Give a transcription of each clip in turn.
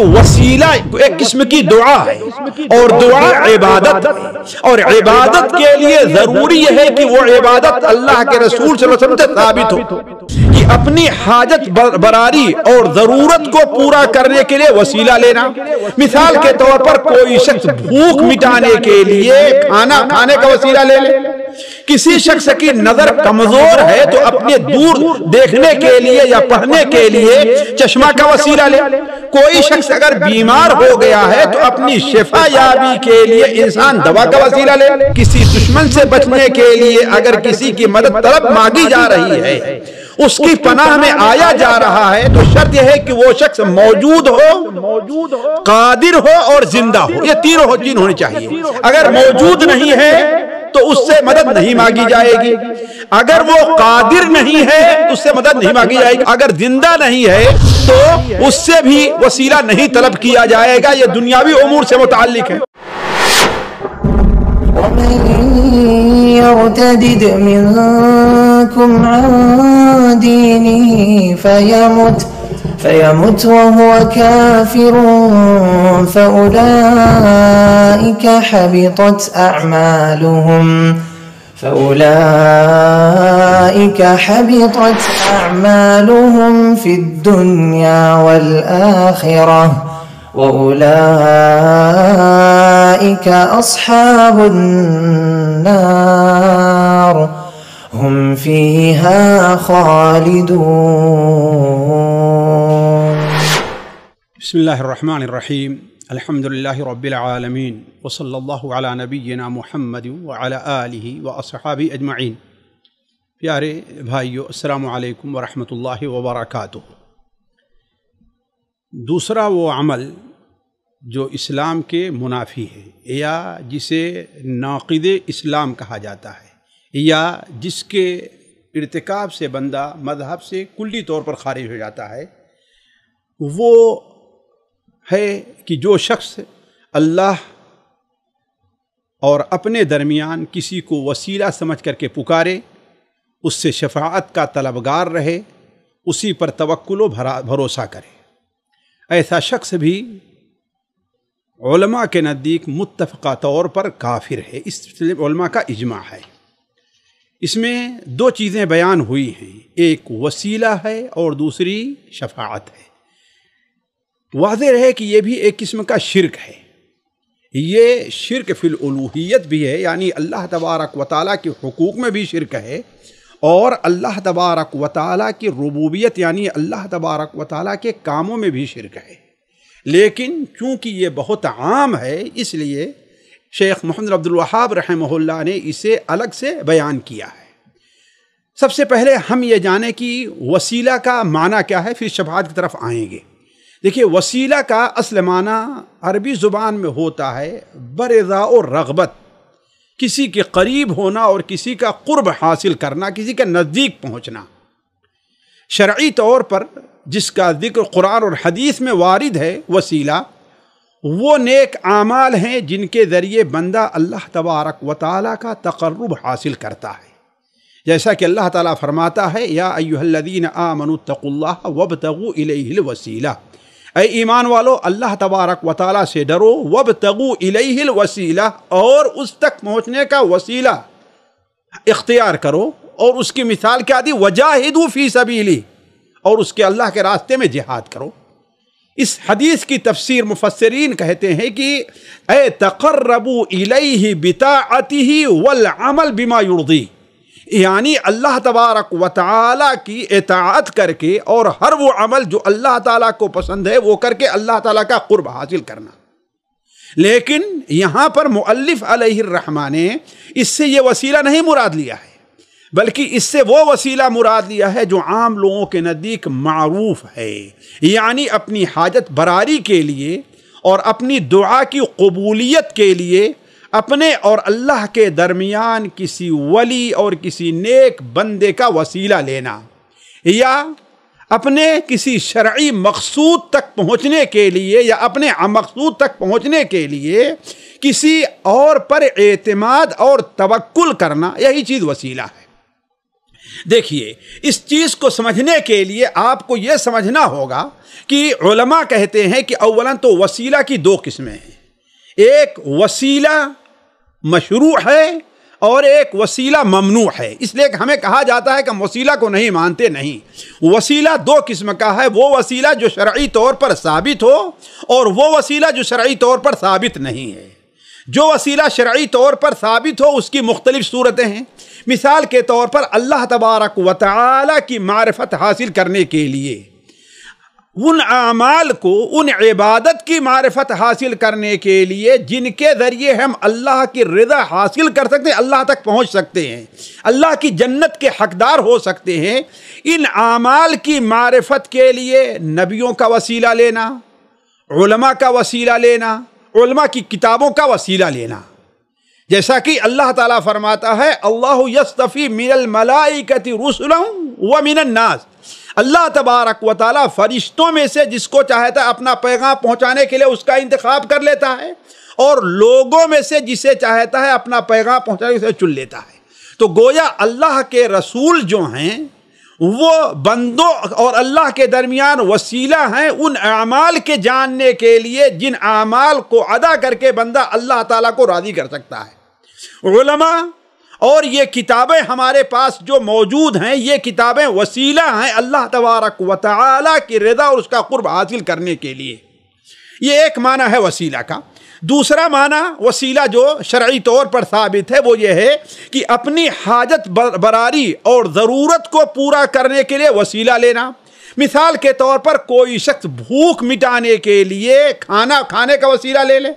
तो वसीला एक किस्म की दुआ है और दुआ इबादत और इबादत के लिए जरूरी है कि वो इबादत अल्लाह के रसूल से साबित हो कि अपनी हाजत बरारी और जरूरत को पूरा करने के लिए वसीला लेना मिसाल के तौर पर कोई शख्स भूख मिटाने के लिए खाना खाने का वसीला ले ले किसी शख्स की नजर कमजोर है तो अपने दूर देखने के लिए या पढ़ने के लिए चश्मा का वसीला ले कोई शख्स अगर बीमार हो गया तो है तो अपनी शिफा याबी के लिए इंसान दवा का वसीला ले किसी दुश्मन से बचने के लिए अगर किसी की मदद तलब मांगी जा रही है उसकी पनाह में आया जा रहा है तो, तो शर्त यह है कि वो शख्स मौजूद हो मौजूद हो कादिर हो और जिंदा हो ये तीनों हो होनी चाहिए अगर मौजूद नहीं है तो उससे मदद नहीं मांगी जाएगी अगर वो कादिर नहीं है तो उससे मदद नहीं मांगी जाएगी अगर जिंदा नहीं है तो उससे भी वसीला नहीं तलब किया जाएगा ये दुनियावी उमूर से मुतल है يرتدد منكم عن دينه فيمت فيمت وهو كافر فأولئك حبطت أعمالهم فأولئك حبطت أعمالهم في الدنيا والآخرة وأولئك أصحاب النار هم فيها خالدون بسم الله الرحمن الرحيم الحمد لله رب العالمين وصلى الله على نبينا محمد وعلى آله وأصحابه أجمعين प्यारे भाइयों अस्सलाम वालेकुम वरहमतुल्लाहि वबरकातुह दूसरा वो अमल जो इस्लाम के मुनाफी है या जिसे नाकद इस्लाम कहा जाता है या जिसके इरतकब से बंदा मज़हब से कुल्ली तौर पर खारिज हो जाता है वो है कि जो शख्स अल्लाह और अपने दरमियान किसी को वसीला समझ करके पुकारे उससे शफात का तलबगार रहे उसी पर तवक्लो भरा भरोसा करे ऐसा शख्स भी उलमा के नज़दीक मुतफ़ा तौर पर काफिर है इस सिलसिले का इजमा है इसमें दो चीज़ें बयान हुई हैं एक वसीला है और दूसरी शफात है वाज रहे कि यह भी एक किस्म का शिरक है ये शिरक फिल भी है यानी अल्लाह तबारक व ताली के हकूक़ में भी शिरक है और अल्लाह तबारक व ताली की रबूबियत यानी अल्लाह तबारक व ताली के कामों में भी शिरक है लेकिन चूँकि ये बहुत आम है इसलिए शेख मोहम्मद अब्दुलवाहाब रहमल्ला ने इसे अलग से बयान किया है सबसे पहले हम ये जाने कि वसीला का माना क्या है फिर शबाद की तरफ आएंगे देखिए वसीला का असल माना अरबी ज़ुबान में होता है बरजा और रगबत किसी के करीब होना और किसी का कुर्ब हासिल करना किसी के नज़दीक पहुँचना शर्य तौर पर जिसका ज़िक्र कुरान और हदीस में वारिद है वसीला वो नेक आमाल हैं जिनके ज़रिए बंदा अल्लाह तबारक व ताली का तकर्रब हासिल करता है जैसा कि अल्लाह ताला फरमाता है या अयुहल्लदीन आमनुतकुल्ला वब तगु वसीला अय ईमान वालो अल्लाह तबारक व ताली से डरो वब तगु इलेहिल वसीला और उस तक पहुँचने का वसीला इख्तियार करो और उसकी मिसाल क्या दी वजाहिदू फ़ी सबीली और उसके अल्लाह के रास्ते में जिहाद करो इस हदीस की तफसीर मुफसरीन कहते हैं कि ए तकर्रबू इलेहि बिताअती वल अमल बिमा युर्दी यानी अल्लाह तबारक व ताली की एतात करके और हर वो अमल जो अल्लाह ताला को पसंद है वो करके अल्लाह ताला का कुर्ब हासिल करना लेकिन यहाँ पर मुअल्लिफ़ अलहमा ने इससे ये वसीला नहीं मुराद लिया है बल्कि इससे वो वसीला मुराद लिया है जो आम लोगों के नज़दीक मरूफ है यानी अपनी हाजत बरारी के लिए और अपनी दुआ की कबूलियत के लिए अपने और अल्लाह के दरमियान किसी वली और किसी नेक बंदे का वसीला लेना या अपने किसी शर्य मकसूद तक पहुँचने के लिए या अपने मकसूद तक पहुँचने के लिए किसी और पर एतमाद और तवक्ल करना यही चीज़ वसीला है देखिए इस चीज़ को समझने के लिए आपको यह समझना होगा कि कहते हैं कि अवला तो वसीला की दो किस्में हैं एक वसीला मशरू है और एक वसीला ममनू है इसलिए हमें कहा जाता है कि हम वसीला को नहीं मानते नहीं वसीला दो किस्म का है वो वसीला जो शर्य तौर पर साबित हो और वो वसीला जो शर्य तौर पर साबित नहीं है जो वसीला शर्य तौर पर साबित हो उसकी मुख्तलिफ सूरतें हैं मिसाल के तौर पर अल्लाह तबारक व ताली की मारफत हासिल करने के लिए उन आमाल को उन इबादत की मारफत हासिल करने के लिए जिनके ज़रिए हम अल्लाह की रजा हासिल कर सकते हैं अल्लाह तक पहुंच सकते हैं अल्लाह की जन्नत के हकदार हो सकते हैं इन आमाल की मारफत के लिए नबियों का वसीला लेना उलमा का वसीला लेना उलमा की किताबों का वसीला लेना जैसा कि अल्लाह ताला फरमाता है अल्लाह यस्तफ़ी मिनल मलाइकति रसुलम व नास अल्लाह तबारक व फरिश्तों में से जिसको चाहता है अपना पैगाम पहुँचाने के लिए उसका इंतखब कर लेता है और लोगों में से जिसे चाहता है अपना पैगाम पहुँचाने उसे चुन लेता है तो गोया अल्लाह के रसूल जो हैं वो बंदों और अल्लाह के दरमियान वसीला हैं उन अमाल के जानने के लिए जिन अमाल को अदा करके बंदा अल्लाह ताला को राज़ी कर सकता है और ये किताबें हमारे पास जो मौजूद हैं ये किताबें वसीला हैं अल्लाह तबारक वाली की रजा और उसका कुर्ब हासिल करने के लिए ये एक माना है वसीला का दूसरा माना वसीला जो शर्य तौर पर साबित है वो ये है कि अपनी हाजत बरारी और ज़रूरत को पूरा करने के लिए वसीला लेना मिसाल के तौर पर कोई शख्स भूख मिटाने के लिए खाना खाने का वसीला ले ले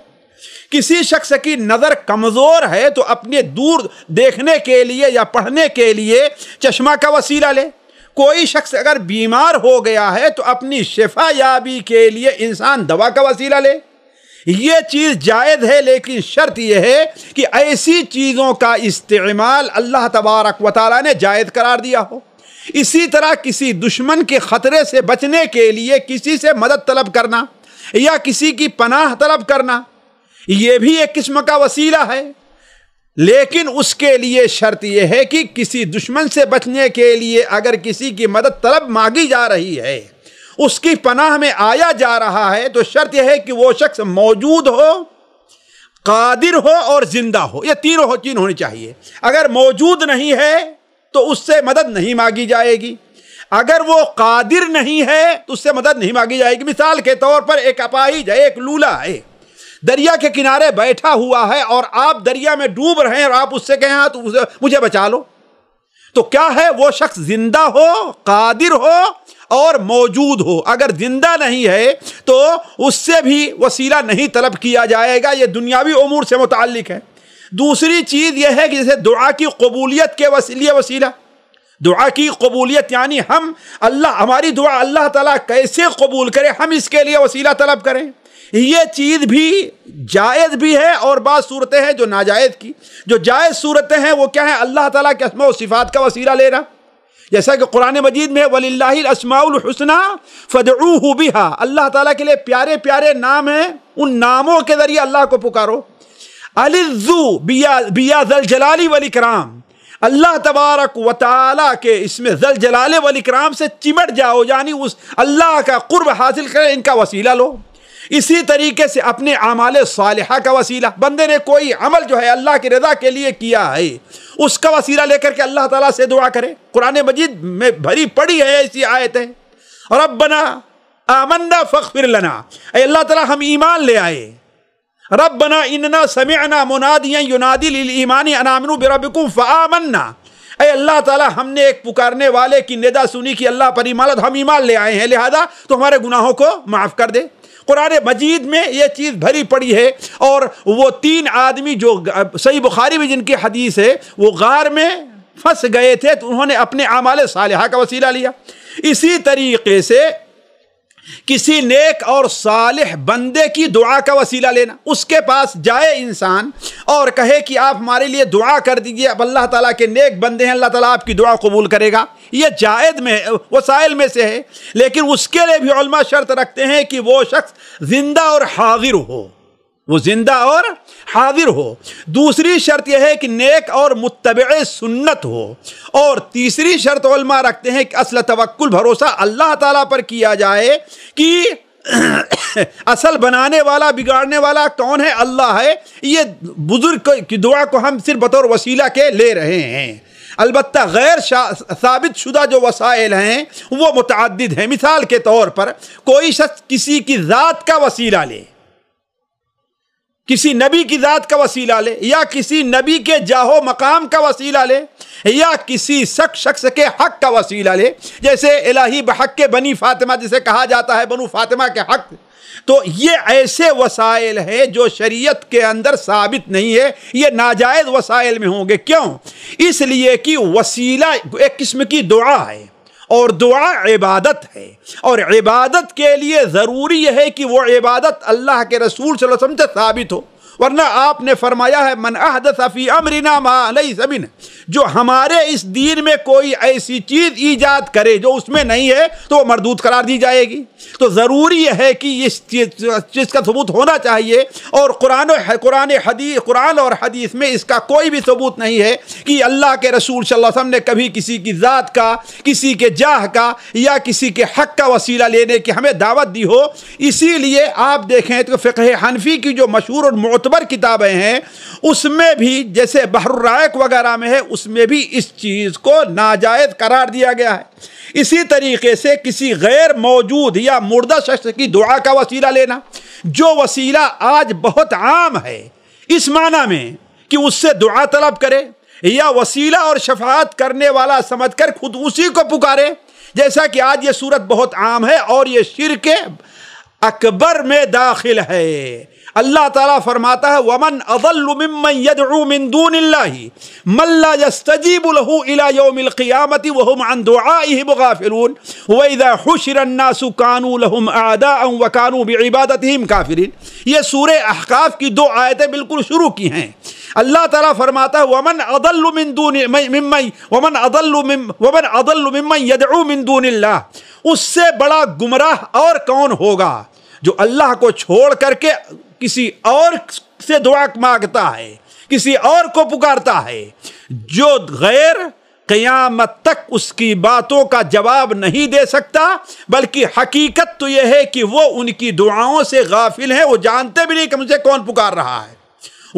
किसी शख्स की नज़र कमज़ोर है तो अपने दूर देखने के लिए या पढ़ने के लिए चश्मा का वसीला ले कोई शख्स अगर बीमार हो गया है तो अपनी शिफा याबी के लिए इंसान दवा का वसीला ले ये चीज़ जायद है लेकिन शर्त यह है कि ऐसी चीज़ों का इस्तेमाल अल्लाह तबारक वाली ने जायद करार दिया हो इसी तरह किसी दुश्मन के ख़तरे से बचने के लिए किसी से मदद तलब करना या किसी की पनाह तलब करना यह भी एक किस्म का वसीला है लेकिन उसके लिए शर्त यह है कि किसी दुश्मन से बचने के लिए अगर किसी की मदद तलब मांगी जा रही है उसकी पनाह में आया जा रहा है तो शर्त यह है कि वो शख्स मौजूद हो कादिर हो और जिंदा हो यह तीनों हो चीन होनी चाहिए अगर मौजूद नहीं है तो उससे मदद नहीं मांगी जाएगी अगर वो कादिर नहीं है तो उससे मदद नहीं मांगी जाएगी मिसाल के तौर पर एक अपाहिज है एक लूला है दरिया के किनारे बैठा हुआ है और आप दरिया में डूब रहे हैं और आप उससे कहें हाँ तो मुझे बचा लो तो क्या है वो शख्स जिंदा हो कादिर हो और मौजूद हो अगर जिंदा नहीं है तो उससे भी वसीला नहीं तलब किया जाएगा ये दुनियावी अमूर से मुतक है दूसरी चीज़ यह है कि जैसे दुआ की कबूलियत के वसीलिए वसीला दुआ की कबूलियत यानी हम अल्लाह हमारी दुआ अल्लाह ताला कैसे कबूल करें हम इसके लिए वसीला तलब करें ये चीज़ भी जायज़ भी है और बात सूरतें हैं जो नाजायज़ की जो जायज़ सूरतें हैं वो क्या है अल्लाह ताला के असमा सिफ़ात का वसीला लेना जैसा कि कुरान मजीद में वलीसमाउलहसना फ़दरू बिहा अल्लाह ताला के लिए प्यारे प्यारे नाम हैं उन नामों के ज़रिए अल्लाह को पुकारो अलिज़ू बिया बिया जल जलाली वली कराम अल्लाह तबारक व ताली के इसमें जल जलाले वली कराम से चिमट जाओ यानी उस अल्लाह का कुर्ब हासिल करें इनका वसीला लो इसी तरीके से अपने अमाल साल का वसीला बंदे ने कोई अमल जो है अल्लाह की रजा के लिए किया है उसका वसीला लेकर के अल्लाह ताला से दुआ करे कुरान मजीद में भरी पड़ी है ऐसी आयत और अब बना आमन्ना फ़िर लना अल्लाह ताला हम ईमान ले आए रब बना इन्ना समेना मुनादिया युनादिल ईमानी अनामनु बेरबिकुम फ़ामन्ना अरे अल्लाह ताला हमने एक पुकारने वाले की निदा सुनी कि अल्लाह पर ईमान हम ईमान ले आए हैं लिहाजा तो हमारे गुनाहों को माफ़ कर दे कुरान मजीद में यह चीज़ भरी पड़ी है और वो तीन आदमी जो सही बुखारी में जिनकी हदीस है वो गार में फंस गए थे तो उन्होंने अपने आमाल साल का वसीला लिया इसी तरीके से किसी नेक और सालिह बंदे की दुआ का वसीला लेना उसके पास जाए इंसान और कहे कि आप हमारे लिए दुआ कर दीजिए अब अल्लाह ताला के नेक बंदे हैं अल्लाह ताला आपकी दुआ कबूल करेगा ये जायद में वसाइल में से है लेकिन उसके लिए भी शर्त रखते हैं कि वो शख्स ज़िंदा और हाजिर हो वो जिंदा और हाजिर हो दूसरी शर्त यह है कि नेक और मुतब सुन्नत हो और तीसरी शर्त उलमा रखते हैं कि असल तवक्ल भरोसा अल्लाह ताला पर किया जाए कि असल बनाने वाला बिगाड़ने वाला कौन है अल्लाह है ये बुज़ुर्ग की दुआ को हम सिर्फ बतौर वसीला के ले रहे हैं अलबत् गैर साबित शुदा जो वसाइल हैं वो मुतद हैं मिसाल के तौर पर कोई शख्स किसी की ज़ात का वसीला ले किसी नबी की ज़ात का वसीला ले या किसी नबी के जाहो मकाम का वसीला ले या किसी शख्स शख्स के हक का वसीला ले जैसे इलाही बहक के बनी फातिमा जिसे कहा जाता है बनु फातिमा के हक तो ये ऐसे वसाइल हैं जो शरीयत के अंदर साबित नहीं है ये नाजायज़ वसाइल में होंगे क्यों इसलिए कि वसीला एक किस्म की दुआ है और दुआ इबादत है और इबादत के लिए ज़रूरी है कि वो इबादत अल्लाह के रसूल वसल्लम से साबित हो वरना आपने फरमाया है मन अहद सफ़ी अमरीना मालई सबिन जो हमारे इस दीन में कोई ऐसी चीज़ ईजाद करे जो उसमें नहीं है तो वह मरदूत करार दी जाएगी तो ज़रूरी है कि इस चीज़ का सबूत होना चाहिए और कुरान कुरान हदी कुरान और हदीस में इसका कोई भी सबूत नहीं है कि अल्लाह के रसूल सल्लम ने कभी किसी की ज़ात का किसी के जाह का या किसी के हक का वसीला लेने की हमें दावत दी हो इसीलिए आप देखें तो फ़िक हनफी की जो मशहूर और मोतबर किताबें हैं उसमें भी जैसे बहर्रायक वगैरह में है उसमें भी इस चीज़ को नाजायज करार दिया गया है इसी तरीके से किसी गैर मौजूद या मुर्दा शख्स की दुआ का वसीला लेना जो वसीला आज बहुत आम है इस माना में कि उससे दुआ तलब करे या वसीला और शफात करने वाला समझकर खुद उसी को पुकारे जैसा कि आज ये सूरत बहुत आम है और ये के अकबर में दाखिल है अल्लाह ताला फरमाता है वमन अवलमिनदूनलास्तजीबुलहूमती वहमाफ़िलून वैदाशरन्नासुकानूलहम ये अहकाफ़ की दो आयतें बिल्कुल शुरू की हैं अल्लाह ताला फरमाता है वमन अदल्लुमिनदून वमन अदल्लु वमन उससे बड़ा गुमराह और कौन होगा जो अल्लाह को छोड़ करके किसी और से दुआ मांगता है किसी और को पुकारता है जो गैर क़यामत तक उसकी बातों का जवाब नहीं दे सकता बल्कि हकीकत तो यह है कि वो उनकी दुआओं से गाफिल हैं वो जानते भी नहीं कि मुझे कौन पुकार रहा है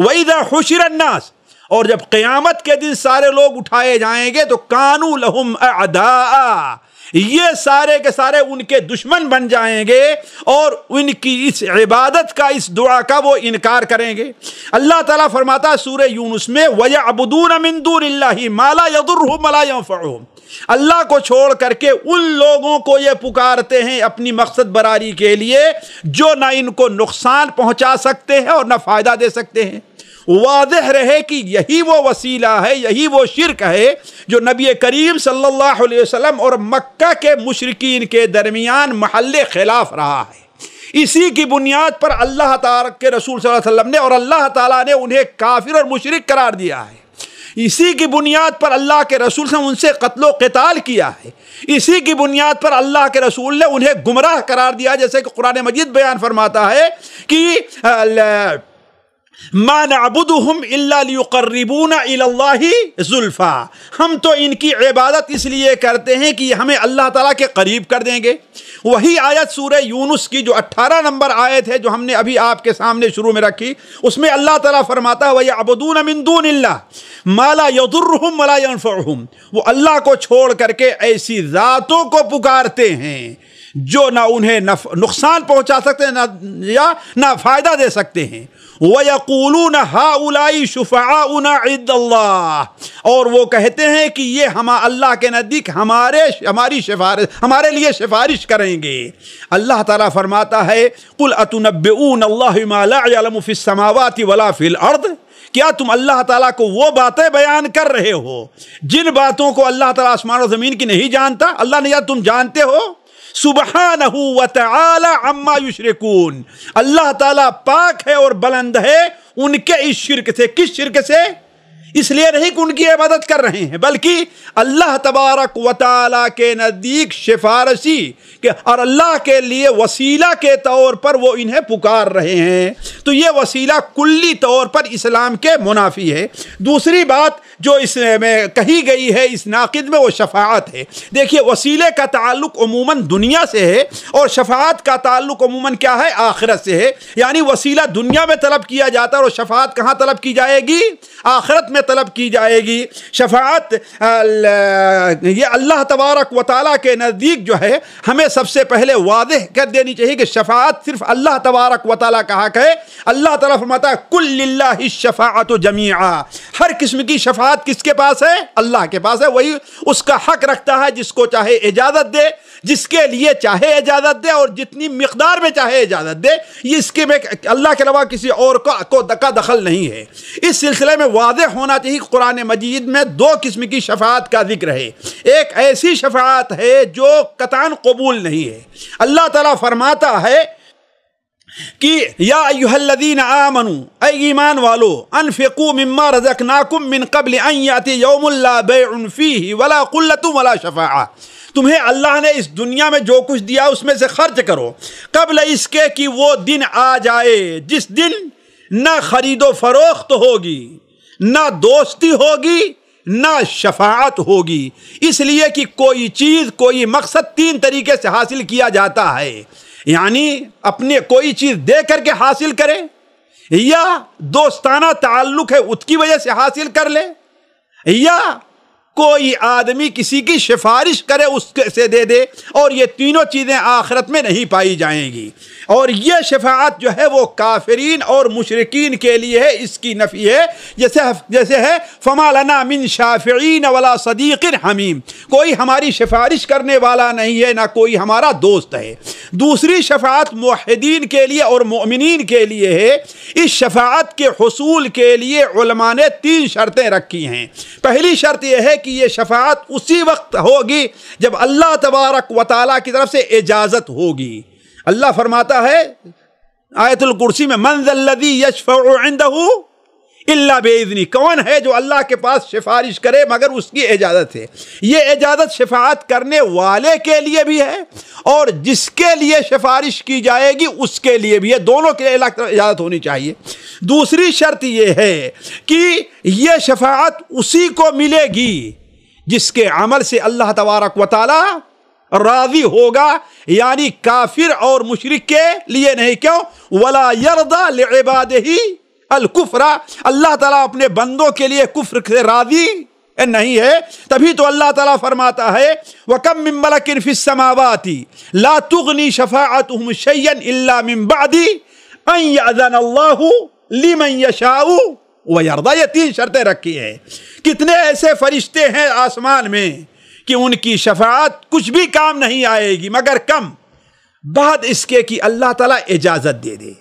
वही दा खुशरन्नास और जब क़यामत के दिन सारे लोग उठाए जाएंगे तो कानू लहुम अदा ये सारे के सारे उनके दुश्मन बन जाएंगे और उनकी इस इबादत का इस दुआ का वो इनकार करेंगे अल्लाह ताला फरमाता सूर्य यूनुस में वया अबदून अमिंदूर माला यदुर अल्लाह को छोड़ करके उन लोगों को ये पुकारते हैं अपनी मकसद बरारी के लिए जो ना इनको नुकसान पहुंचा सकते हैं और ना फ़ायदा दे सकते हैं वाजह रहे कि यही वो वसीला है यही वो शिरक है जो नबी करीम सल्लल्लाहु अलैहि वसल्लम और मक्का के मुशरकिन के दरमियान महल खिलाफ रहा है इसी की बुनियाद पर अल्लाह के रसूल सल्लल्लाहु अलैहि वसल्लम ने और अल्लाह ताला ने उन्हें काफिर और मुशरक करार दिया है इसी की बुनियाद पर अल्लाह के रसूल ने उनसे कत्लो कताल किया है इसी की बुनियाद पर अल्लाह के रसूल ने उन्हें गुमराह करार दिया जैसे कि कुरान मजीद बयान फरमाता है कि मा नबुदम इलाबूना जुल्फ़ा हम तो इनकी इबादत इसलिए करते हैं कि हमें अल्लाह ताला के करीब कर देंगे वही आयत सूर्य यूनुस की जो अट्ठारह नंबर आयत है जो हमने अभी आपके सामने शुरू में रखी उसमें अल्लाह ताला फरमाता वही अबदून मिंदून माला यदुर मला वो अल्लाह को छोड़ करके ऐसी रातों को पुकारते हैं जो ना उन्हें नुकसान पहुंचा सकते हैं ना या ना फ़ायदा दे सकते हैं और वो कहते हैं कि ये हम अल्लाह के नज़दीक हमारे हमारी सिफारिश हमारे लिए सिफारिश करेंगे अल्लाह ताला फरमाता है कुल अतनबून अल्लाफ़िलमावात वला फ़िल अर्द क्या तुम अल्लाह ताला को वो बातें बयान कर रहे हो जिन बातों को अल्लाह ताला आसमान और ज़मीन की नहीं जानता अल्लाह ने या तुम जानते हो सुबहान अम्मा अल्लाह ताला पाक है और बुलंद है उनके इस शिरक से किस शिरक से इसलिए नहीं कि उनकी इबादत कर रहे हैं बल्कि अल्लाह तबारक वाली के नज़दीक सिफारसी के और अल्लाह के लिए वसीला के तौर पर वो इन्हें पुकार रहे हैं तो ये वसीला कुल्ली तौर पर इस्लाम के मुनाफी है दूसरी बात जो इसमें कही गई है इस नाकद में वो शफात है देखिए वसीले का ताल्लुक अमूमन दुनिया से है और शफात का ताल्लुक अमूमन क्या है आखिरत से है यानी वसीला दुनिया में तलब किया जाता है और शफात कहाँ तलब की जाएगी आखिरत में में तलब की जाएगी शफात ये अल्लाह तबारक व ताल के नज़दीक जो है हमें सबसे पहले वाद कर देनी चाहिए कि शफात सिर्फ अल्लाह तबारक व ताल का हक है अल्लाह तरफ मता कुल्ला शफात जमिया हर किस्म की शफात किसके पास है अल्लाह के पास है वही उसका हक रखता है जिसको चाहे इजाज़त दे जिसके लिए चाहे इजाज़त दे और जितनी मकदार में चाहे इजाज़त दे ये इसके में अल्लाह के अलावा किसी और का को, दखल नहीं है इस सिलसिले में वाद होना होना चाहिए कुरान मजीद में दो किस्म की शफात का जिक्र है एक ऐसी शफात है जो कतान कबूल नहीं है अल्लाह ताला फरमाता है कि या यादीन आमनु ईमान वालो अनफ़िकू मम्मा रजक नाकुम मिन कबल अयाति यौमुल्ला बेफी वला कुल्लतु वला शफा तुम्हें अल्लाह ने इस दुनिया में जो कुछ दिया उसमें से खर्च करो कबल इसके कि वो दिन आ जाए जिस दिन ना खरीदो फरोख्त होगी ना दोस्ती होगी ना शफात होगी इसलिए कि कोई चीज़ कोई मकसद तीन तरीके से हासिल किया जाता है यानी अपने कोई चीज़ दे करके हासिल करें या दोस्ताना ताल्लुक है उसकी वजह से हासिल कर ले या कोई आदमी किसी की सिफारिश करे उसके से दे दे और ये तीनों चीज़ें आखरत में नहीं पाई जाएंगी और ये शफात जो है वो काफरीन और मुशरकिन के लिए है इसकी नफ़ी है जैसे जैसे है फमालना मिन शाफ़ीन वाला सदीक़िन हमीम कोई हमारी सिफारिश करने वाला नहीं है ना कोई हमारा दोस्त है दूसरी शफात महदीन के लिए और ममिन के लिए है इस शफात के हसूल के लिए ने तीन शर्तें रखी हैं पहली शर्त यह है कि कि ये शफात उसी वक्त होगी जब अल्लाह तबारक व ताली की तरफ से इजाज़त होगी अल्लाह फरमाता है आयतुल कुर्सी में मंजल्लि यशफ़ू अल्ला बेदनी कौन है जो अल्लाह के पास सिफारिश करे मगर उसकी इजाज़त है ये इजाज़त शिफात करने वाले के लिए भी है और जिसके लिए सिफारिश की जाएगी उसके लिए भी है दोनों के लिए इजाज़त होनी चाहिए दूसरी शर्त यह है कि यह शफात उसी को मिलेगी जिसके अमल से अल्लाह तबारक वाली राजी होगा यानी काफिर और मुशरक के लिए नहीं क्यों वला यरदा लिबाद ही अलकुफरा अल्लाह ताला अपने बंदों के लिए कुफर से राजी नहीं है तभी तो अल्लाह ताला फरमाता है वकम मिम्बलकिन फिस समावाती ला तुगनी शफाअत शैयन इल्ला मिम्बादी अन अल्लाह लिमन मन वरदा ये तीन शर्तें रखी है कितने ऐसे फरिश्ते हैं आसमान में कि उनकी शफात कुछ भी काम नहीं आएगी मगर कम बाद इसके कि अल्लाह ताला इजाज़त दे दे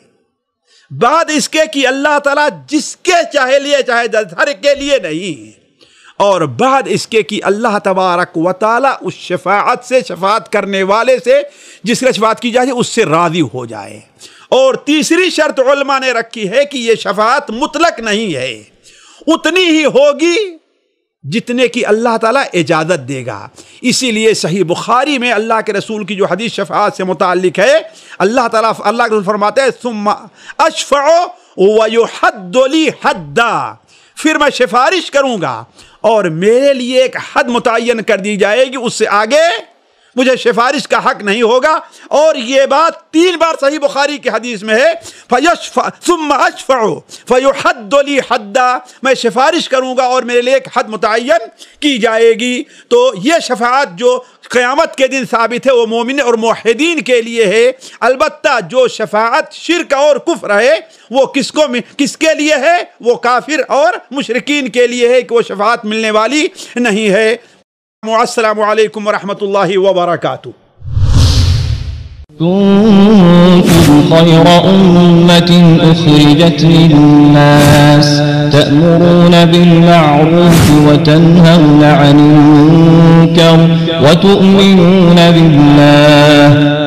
बाद इसके कि अल्लाह ताला जिसके चाहे लिए चाहे हर के लिए नहीं और बाद इसके कि अल्लाह तबारक व ताली उस शफात से शफात करने वाले से जिस शफात की जाए उससे राज़ी हो जाए और तीसरी शर्त ने रखी है कि यह शफात मुतलक नहीं है उतनी ही होगी जितने की अल्लाह ताला इजाज़त देगा इसीलिए सही बुखारी में अल्लाह के रसूल की जो हदीस शफात से मुतक है अल्लाह ताला अल्लाह के फरमाते हैं सुम अशफ़ो वयुहदली हद्दा फिर मैं सिफारिश करूँगा और मेरे लिए एक हद मुतन कर दी जाएगी उससे आगे मुझे सिफारिश का हक नहीं होगा और ये बात तीन बार सही बुखारी की हदीस में है फ़यशफ़ाओ हद्दा मैं सिफारिश करूँगा और मेरे लिए एक हद मुतन की जाएगी तो ये शफात जो क़्यामत के दिन साबित है वो मोमिन और माहिदीन के लिए है अलबत् जो शफात शिरक और कुफ्र है वो किसको किसके लिए है वो काफिर और मुशरकिन के लिए है कि वो शफात मिलने वाली नहीं है مع السلام عليكم ورحمة الله وبركاته كنتم خير أمة أخرجت للناس تأمرون بالمعروف وتنهون عن المنكر وتؤمنون بالله